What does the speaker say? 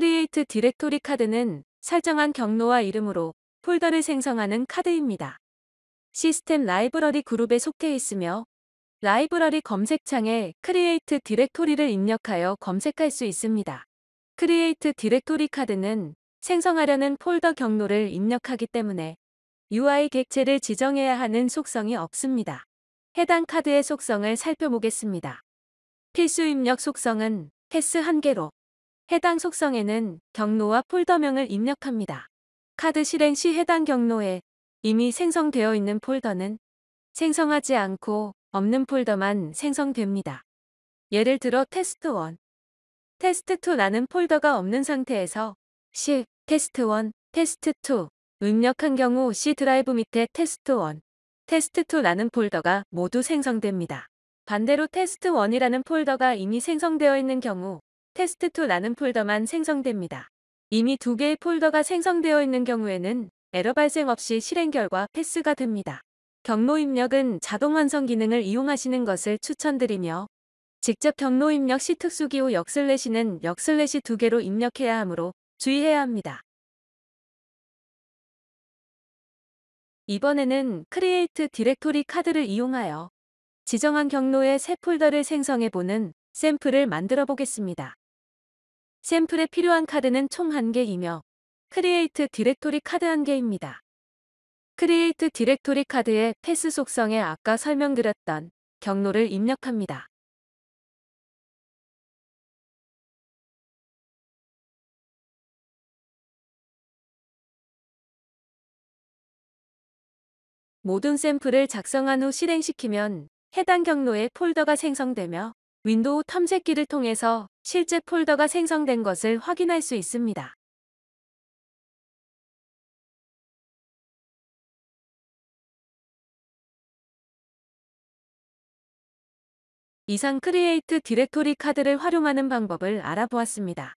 크리에이트 디렉토리 카드는 설정한 경로와 이름으로 폴더를 생성하는 카드입니다. 시스템 라이브러리 그룹에 속해 있으며 라이브러리 검색창에 크리에이트 디렉토리를 입력하여 검색할 수 있습니다. 크리에이트 디렉토리 카드는 생성하려는 폴더 경로를 입력하기 때문에 UI 객체를 지정해야 하는 속성이 없습니다. 해당 카드의 속성을 살펴보겠습니다. 필수 입력 속성은 패스 한개로 해당 속성에는 경로와 폴더명을 입력합니다. 카드 실행 시 해당 경로에 이미 생성되어 있는 폴더는 생성하지 않고 없는 폴더만 생성됩니다. 예를 들어 테스트1, 테스트2라는 폴더가 없는 상태에서 C, 테스트1, 테스트2 입력한 경우 C 드라이브 밑에 테스트1, 테스트2라는 폴더가 모두 생성됩니다. 반대로 테스트1이라는 폴더가 이미 생성되어 있는 경우 테스트2 라는 폴더만 생성됩니다. 이미 두 개의 폴더가 생성되어 있는 경우에는 에러 발생 없이 실행 결과 패스가 됩니다. 경로 입력은 자동 완성 기능을 이용하시는 것을 추천드리며 직접 경로 입력 시 특수기호 역슬래시는 역슬래시 두 개로 입력해야 하므로 주의해야 합니다. 이번에는 크리에이트 디렉토리 카드를 이용하여 지정한 경로의 새 폴더를 생성해보는 샘플을 만들어 보겠습니다. 샘플에 필요한 카드는 총 1개이며 크리에이트 디렉토리 카드 1개입니다. 크리에이트 디렉토리 카드의 패스 속성에 아까 설명드렸던 경로를 입력합니다. 모든 샘플을 작성한 후 실행시키면 해당 경로에 폴더가 생성되며 윈도우 탐색기를 통해서 실제 폴더가 생성된 것을 확인할 수 있습니다. 이상 크리에이트 디렉토리 카드를 활용하는 방법을 알아보았습니다.